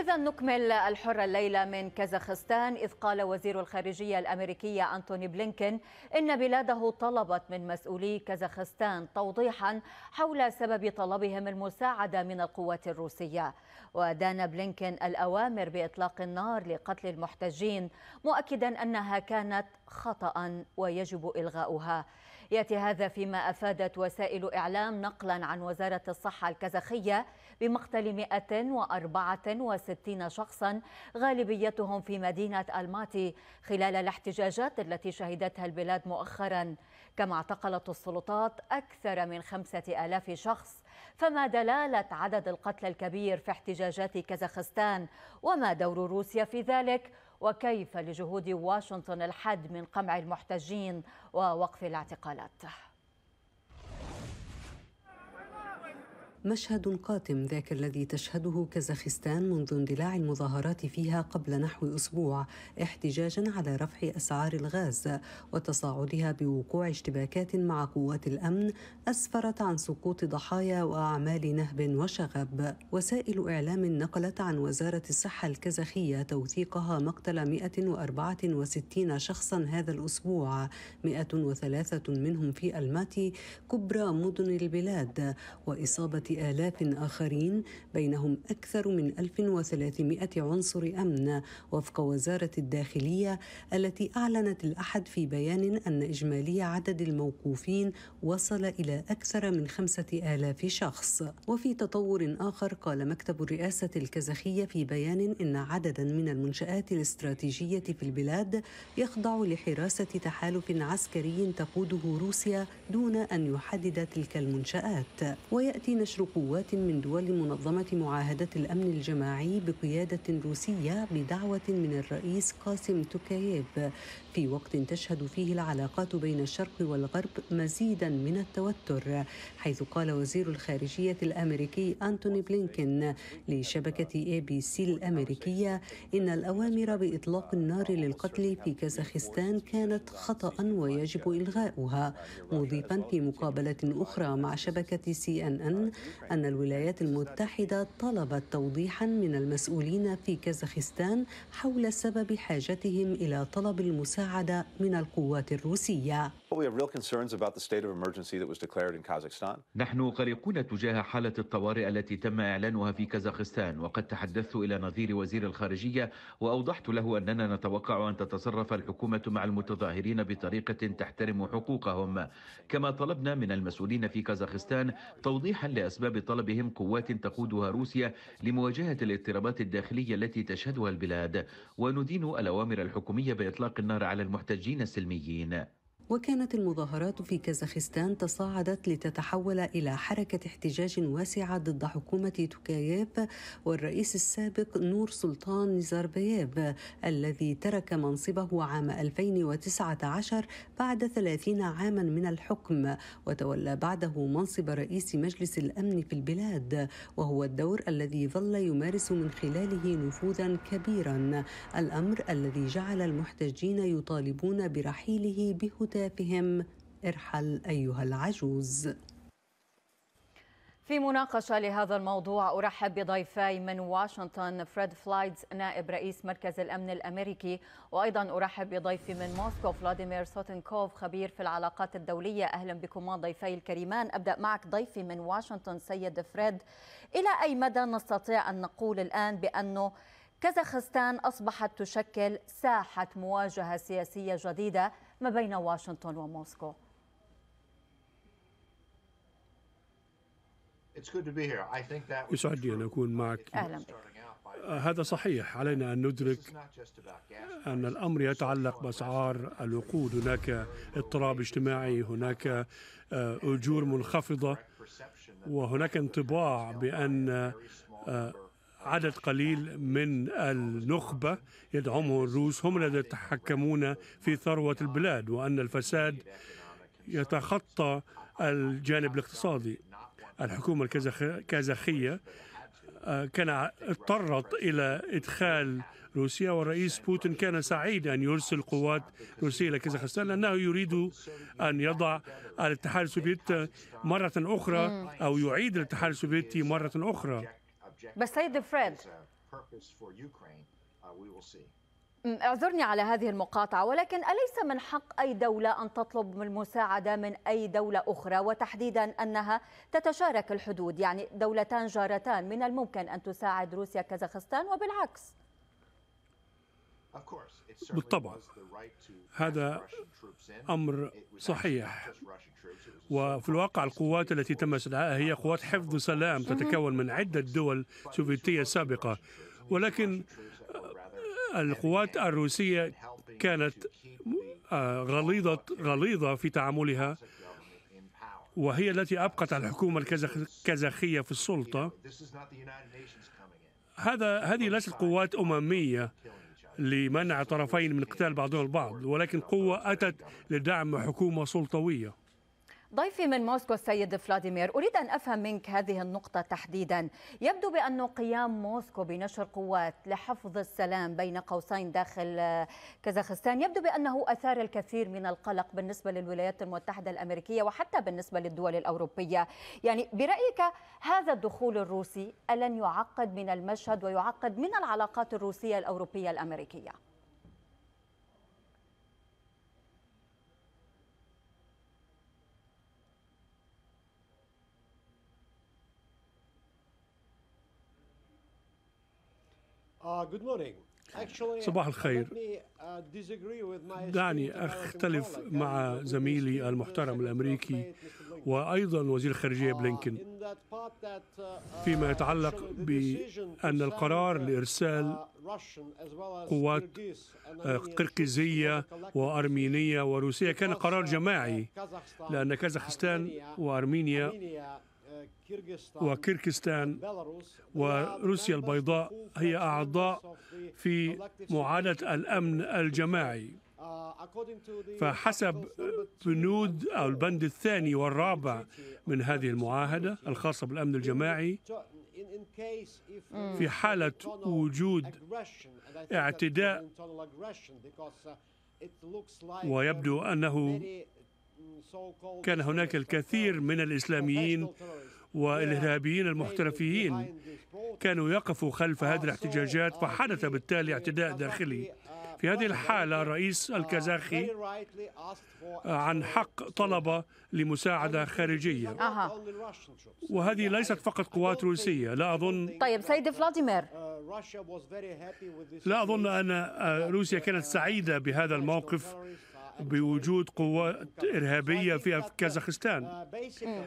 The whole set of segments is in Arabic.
إذا نكمل الحرة الليلة من كازاخستان إذ قال وزير الخارجية الأمريكية أنتوني بلينكين إن بلاده طلبت من مسؤولي كازاخستان توضيحا حول سبب طلبهم المساعدة من القوات الروسية ودان بلينكين الأوامر بإطلاق النار لقتل المحتجين مؤكدا أنها كانت خطأ ويجب إلغاؤها يأتي هذا فيما أفادت وسائل إعلام نقلا عن وزارة الصحة الكازاخية بمقتل 164 شخصا غالبيتهم في مدينة الماتي خلال الاحتجاجات التي شهدتها البلاد مؤخرا كما اعتقلت السلطات أكثر من خمسة آلاف شخص فما دلالة عدد القتلى الكبير في احتجاجات كازاخستان وما دور روسيا في ذلك وكيف لجهود واشنطن الحد من قمع المحتجين ووقف الاعتقالات مشهد قاتم ذاك الذي تشهده كازاخستان منذ اندلاع المظاهرات فيها قبل نحو اسبوع احتجاجا على رفع اسعار الغاز وتصاعدها بوقوع اشتباكات مع قوات الامن اسفرت عن سقوط ضحايا واعمال نهب وشغب. وسائل اعلام نقلت عن وزاره الصحه الكازاخيه توثيقها مقتل 164 شخصا هذا الاسبوع، 103 منهم في الماتي كبرى مدن البلاد واصابه آلاف آخرين بينهم أكثر من 1300 عنصر أمن وفق وزارة الداخلية التي أعلنت الأحد في بيان أن إجمالي عدد الموقوفين وصل إلى أكثر من خمسة آلاف شخص وفي تطور آخر قال مكتب الرئاسة الكازاخية في بيان إن عددا من المنشآت الاستراتيجية في البلاد يخضع لحراسة تحالف عسكري تقوده روسيا دون أن يحدد تلك المنشآت ويأتي نشر نشر قوات من دول منظمة معاهدة الأمن الجماعي بقيادة روسية بدعوة من الرئيس قاسم توكاييف في وقت تشهد فيه العلاقات بين الشرق والغرب مزيدا من التوتر حيث قال وزير الخارجية الأمريكي أنتوني بلينكن لشبكة اي بي سي الأمريكية إن الأوامر بإطلاق النار للقتل في كازاخستان كانت خطأ ويجب إلغاؤها مضيفا في مقابلة أخرى مع شبكة سي أن أن أن الولايات المتحدة طلبت توضيحا من المسؤولين في كازاخستان حول سبب حاجتهم إلى طلب المساعدة من القوات الروسية نحن قلقون تجاه حالة الطوارئ التي تم إعلانها في كازاخستان وقد تحدثت إلى نظير وزير الخارجية وأوضحت له أننا نتوقع أن تتصرف الحكومة مع المتظاهرين بطريقة تحترم حقوقهم كما طلبنا من المسؤولين في كازاخستان توضيحا لأسباب أسباب طلبهم قوات تقودها روسيا لمواجهة الاضطرابات الداخلية التي تشهدها البلاد وندين الأوامر الحكومية بإطلاق النار على المحتجين السلميين وكانت المظاهرات في كازاخستان تصاعدت لتتحول إلى حركة احتجاج واسعة ضد حكومة توكاييف والرئيس السابق نور سلطان نزاربييف الذي ترك منصبه عام 2019 بعد 30 عاما من الحكم وتولى بعده منصب رئيس مجلس الأمن في البلاد وهو الدور الذي ظل يمارس من خلاله نفوذا كبيرا الأمر الذي جعل المحتجين يطالبون برحيله بهتاف كتافهم ارحل أيها العجوز في مناقشة لهذا الموضوع أرحب بضيفي من واشنطن فريد فلايدز نائب رئيس مركز الأمن الأمريكي وأيضا أرحب بضيفي من موسكو فلاديمير سوتنكوف خبير في العلاقات الدولية أهلا بكما ضيفي الكريمان أبدأ معك ضيفي من واشنطن سيد فريد إلى أي مدى نستطيع أن نقول الآن بأنه كازاخستان أصبحت تشكل ساحة مواجهة سياسية جديدة ما بين واشنطن وموسكو يسعدني أن أكون معك أهلا آه، هذا صحيح علينا أن ندرك أن الأمر يتعلق بأسعار الوقود هناك اضطراب اجتماعي هناك آه، أجور منخفضة وهناك انطباع بأن عدد قليل من النخبة يدعمه الروس هم الذين يتحكمون في ثروة البلاد وأن الفساد يتخطى الجانب الاقتصادي الحكومة الكازاخية آه، كان اضطرت إلى إدخال روسيا والرئيس بوتين كان سعيد أن يرسل قوات روسية إلى كازاخستان لأنه يريد أن يضع الاتحاد السوفيتي مرة أخرى أو يعيد الاتحاد السوفيتي مرة أخرى بس سيد فريد اعذرني على هذه المقاطعة ولكن أليس من حق أي دولة أن تطلب المساعدة من أي دولة أخرى وتحديدا أنها تتشارك الحدود يعني دولتان جارتان من الممكن أن تساعد روسيا كازاخستان وبالعكس بالطبع هذا امر صحيح وفي الواقع القوات التي تم استدعائها هي قوات حفظ سلام تتكون من عده دول سوفيتيه سابقه ولكن آه، القوات الروسيه كانت آه، غليظه غليظه في تعاملها وهي التي ابقت الحكومه الكازاخيه في السلطه هذا هذه ليست قوات امميه لمنع طرفين من قتال بعضهم البعض ولكن قوة أتت لدعم حكومة سلطوية ضيفي من موسكو السيد فلاديمير أريد أن أفهم منك هذه النقطة تحديدا يبدو بأن قيام موسكو بنشر قوات لحفظ السلام بين قوسين داخل كازاخستان يبدو بأنه أثار الكثير من القلق بالنسبة للولايات المتحدة الأمريكية وحتى بالنسبة للدول الأوروبية يعني برأيك هذا الدخول الروسي ألن يعقد من المشهد ويعقد من العلاقات الروسية الأوروبية الأمريكية Uh, صباح الخير uh, دعني أختلف مع زميلي المحترم الأمريكي وأيضا وزير الخارجية uh, بلينكن فيما يتعلق بأن القرار لإرسال قوات قرقيزية وأرمينية وروسية كان قرار جماعي لأن كازاخستان وأرمينيا وكيركستان وروسيا البيضاء هي أعضاء في معاهدة الأمن الجماعي uh, فحسب بنود أو البند الثاني والرابع من هذه المعاهدة الخاصة بالأمن الجماعي mm. في حالة وجود اعتداء uh, ويبدو uh, أنه كان هناك الكثير من الإسلاميين والإرهابيين المحترفيين كانوا يقفوا خلف هذه الاحتجاجات فحدث بالتالي اعتداء داخلي في هذه الحالة الرئيس الكازاخي عن حق طلب لمساعدة خارجية أه. وهذه ليست فقط قوات روسية لا أظن طيب سيد فلاديمير لا أظن أن روسيا كانت سعيدة بهذا الموقف بوجود قوات إرهابية في كازاخستان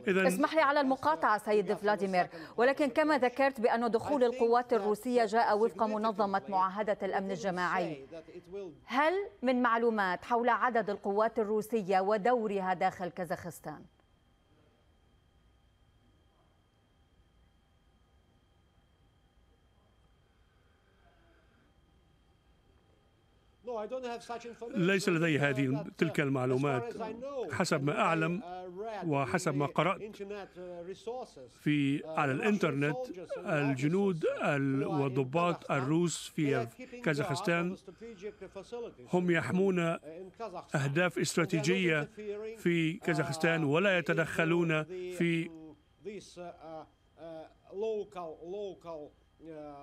إذا اسمح لي على المقاطعة سيد فلاديمير ولكن كما ذكرت بأن دخول القوات الروسية جاء وفق منظمة معاهدة الأمن الجماعي هل من معلومات حول عدد القوات الروسية ودورها داخل كازاخستان؟ ليس لدي uh, هذه uh, تلك المعلومات حسب ما uh, أعلم وحسب ما قرأت في على الإنترنت الجنود والضباط الروس في كازاخستان هم يحمون أهداف استراتيجية في كازاخستان ولا يتدخلون في Uh,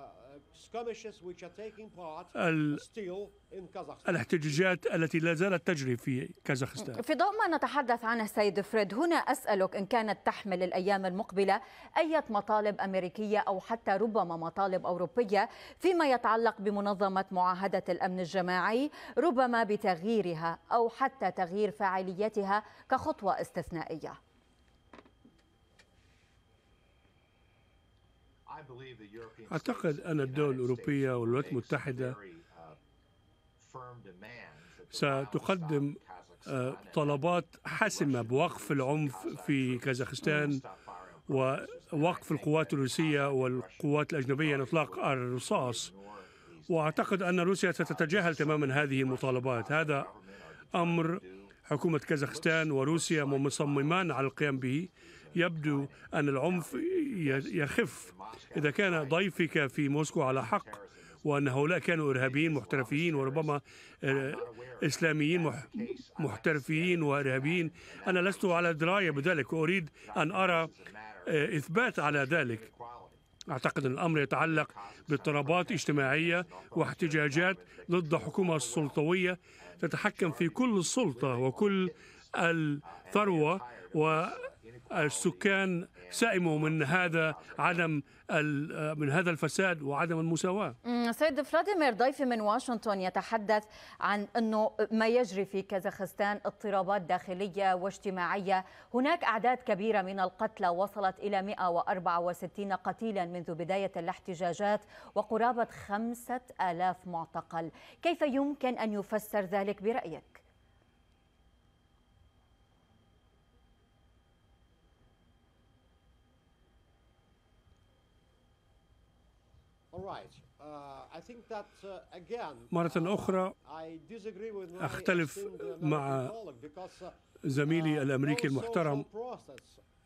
الاحتجاجات التي لا زالت تجري في كازاخستان في ضوء ما نتحدث عنه سيد فريد هنا أسألك إن كانت تحمل الأيام المقبلة أي مطالب أمريكية أو حتى ربما مطالب أوروبية فيما يتعلق بمنظمة معاهدة الأمن الجماعي ربما بتغييرها أو حتى تغيير فعاليتها كخطوة استثنائية أعتقد أن الدول الأوروبية والولايات المتحدة uh, ستقدم uh, طلبات حاسمة بوقف العنف في كازاخستان ووقف القوات الروسية والقوات الأجنبية لإطلاق الرصاص وأعتقد أن روسيا ستتجاهل تماما هذه المطالبات هذا أمر حكومة كازاخستان وروسيا مصممان على القيام به يبدو أن العنف يخف إذا كان ضيفك في موسكو على حق وأن هؤلاء كانوا إرهابيين محترفين وربما آه، إسلاميين محترفين وإرهابيين أنا لست على دراية بذلك وأريد أن أرى آه، إثبات على ذلك أعتقد أن الأمر يتعلق باضطرابات اجتماعية واحتجاجات ضد حكومة سلطوية تتحكم في كل السلطة وكل الثروة و السكان سئموا من هذا عدم من هذا الفساد وعدم المساواة سيد فلاديمير ضيفي من واشنطن يتحدث عن أنه ما يجري في كازاخستان اضطرابات داخلية واجتماعية هناك أعداد كبيرة من القتلى وصلت إلى 164 قتيلا منذ بداية الاحتجاجات وقرابة 5000 معتقل كيف يمكن أن يفسر ذلك برأيك؟ Uh, uh, مرة uh, أخرى أختلف مع زميلي الأمريكي المحترم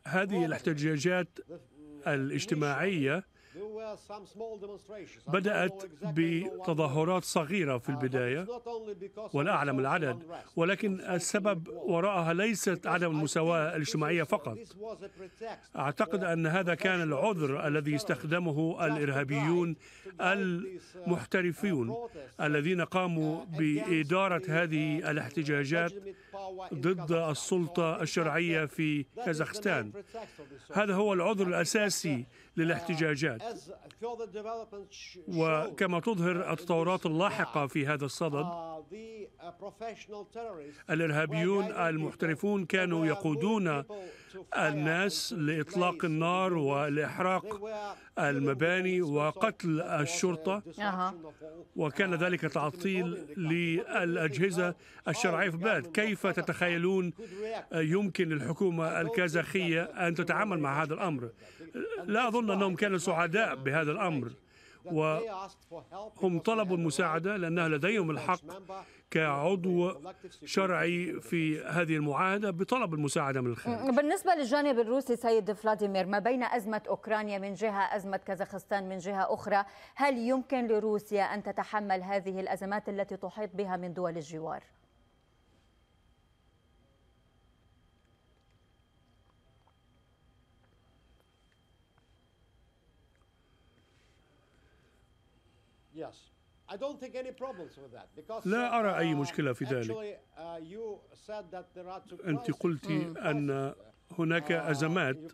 هذه الاحتجاجات mm, الاجتماعية بدأت بتظاهرات صغيرة في uh, البداية ولا أعلم العدد ولكن السبب وراءها ليست عدم المساواة الاجتماعية فقط أعتقد أن هذا كان العذر الذي استخدمه الإرهابيون uh, المحترفون uh, الذين قاموا بإدارة هذه الاحتجاجات ضد السلطة الشرعية في كازاخستان هذا هو العذر الأساسي للاحتجاجات وكما تظهر uh, التطورات اللاحقة في هذا الصدد uh, uh, الإرهابيون المحترفون كانوا يقودون الناس لإطلاق النار ولإحراق المباني وقتل الشرطة وكان ذلك تعطيل للأجهزة الشرعية في البلد كيف تتخيلون يمكن للحكومة الكازاخية أن تتعامل مع هذا الأمر لا أظن أنهم كانوا سعداء بهذا الأمر وهم طلبوا المساعدة لأنها لديهم الحق كعضو شرعي في هذه المعاهدة بطلب المساعدة من الخارج بالنسبة للجانب الروسي سيد فلاديمير ما بين أزمة أوكرانيا من جهة أزمة كازاخستان من جهة أخرى هل يمكن لروسيا أن تتحمل هذه الأزمات التي تحيط بها من دول الجوار؟ لا أرى أي مشكلة في ذلك uh, أنت قلت hmm. أن هناك uh, أزمات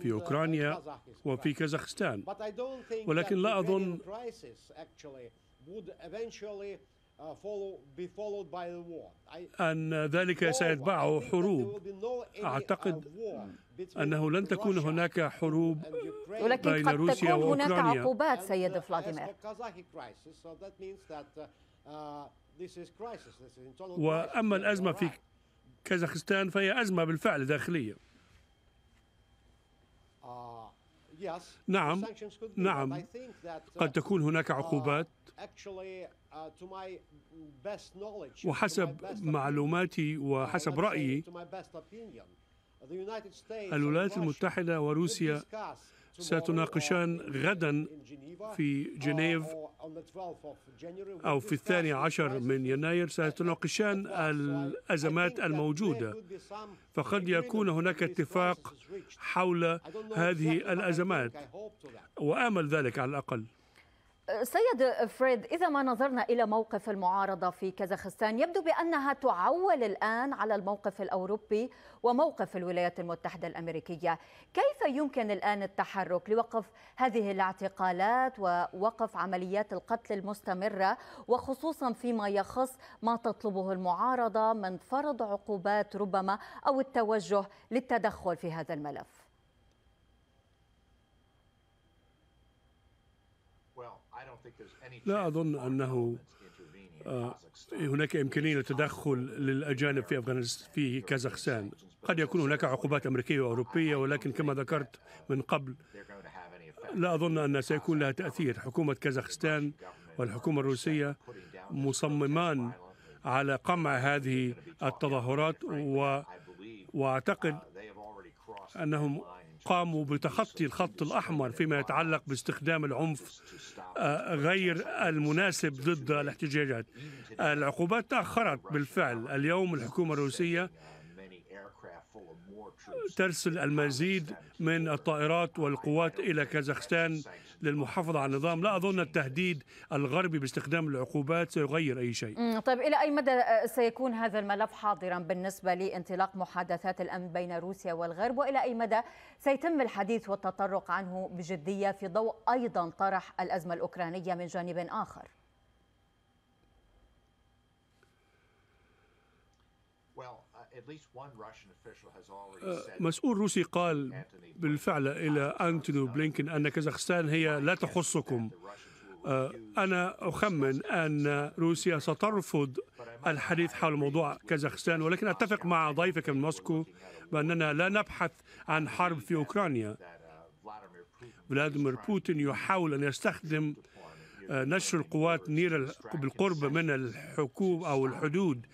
في uh, أوكرانيا وفي كازاخستان ولكن لا أظن أن ذلك سيتبعه حروب أعتقد أنه لن تكون هناك حروب ولكن بين قد روسيا تكون هناك وأوكرانيا. عقوبات سيد فلاديمير وأما الأزمة في كازاخستان فهي أزمة بالفعل داخلية نعم نعم قد تكون هناك عقوبات وحسب معلوماتي وحسب رأيي الولايات المتحدة وروسيا ستناقشان غدا في جنيف uh, أو في الثاني عشر من يناير ستناقشان الأزمات الموجودة فقد يكون هناك اتفاق حول هذه الأزمات وآمل ذلك على الأقل سيد فريد إذا ما نظرنا إلى موقف المعارضة في كازاخستان يبدو بأنها تعول الآن على الموقف الأوروبي وموقف الولايات المتحدة الأمريكية كيف يمكن الآن التحرك لوقف هذه الاعتقالات ووقف عمليات القتل المستمرة وخصوصا فيما يخص ما تطلبه المعارضة من فرض عقوبات ربما أو التوجه للتدخل في هذا الملف لا أظن أنه آه، هناك إمكانية للتدخل للأجانب في أفغانستان في كازاخستان قد يكون هناك عقوبات أمريكية وأوروبية ولكن كما ذكرت من قبل لا أظن أن سيكون لها تأثير حكومة كازاخستان والحكومة الروسية مصممان على قمع هذه التظاهرات و... واعتقد انهم قاموا بتخطي الخط الأحمر فيما يتعلق باستخدام العنف آه، غير المناسب ضد الاحتجاجات العقوبات تأخرت بالفعل اليوم الحكومة الروسية ترسل المزيد من الطائرات والقوات إلى كازاخستان للمحافظة على النظام لا أظن التهديد الغربي باستخدام العقوبات سيغير أي شيء طيب إلى أي مدى سيكون هذا الملف حاضرا بالنسبة لانطلاق محادثات الأمن بين روسيا والغرب وإلى أي مدى سيتم الحديث والتطرق عنه بجدية في ضوء أيضا طرح الأزمة الأوكرانية من جانب آخر آه، مسؤول روسي قال بالفعل إلى أنتوني بلينكن أن كازاخستان هي لا تخصكم آه، أنا أخمن أن روسيا سترفض الحديث حول موضوع كازاخستان ولكن أتفق مع ضيفك من موسكو بأننا لا نبحث عن حرب في أوكرانيا uh, فلاديمير بوتين يحاول أن يستخدم آه، نشر القوات نير بالقرب من الحكومة أو الحدود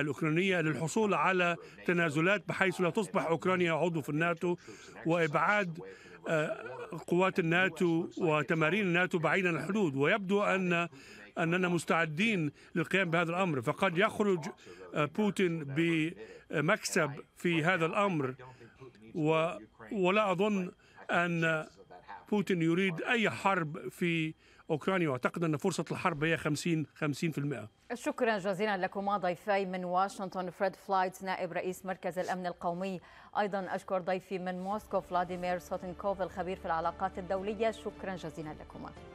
الأوكرانية للحصول على تنازلات بحيث لا تصبح أوكرانيا عضو في الناتو وإبعاد آه، قوات الناتو وتمارين الناتو بعيدا عن الحدود ويبدو أن أننا مستعدين للقيام بهذا الأمر فقد يخرج آه، بوتين بمكسب في هذا الأمر و ولا أظن أن بوتين يريد أي حرب في اوكرانيا واعتقد ان فرصه الحرب هي 50 50% شكرا جزيلا لكما ضيفي من واشنطن فريد فلايت نائب رئيس مركز الامن القومي ايضا اشكر ضيفي من موسكو فلاديمير سوتنكوف الخبير في العلاقات الدوليه شكرا جزيلا لكما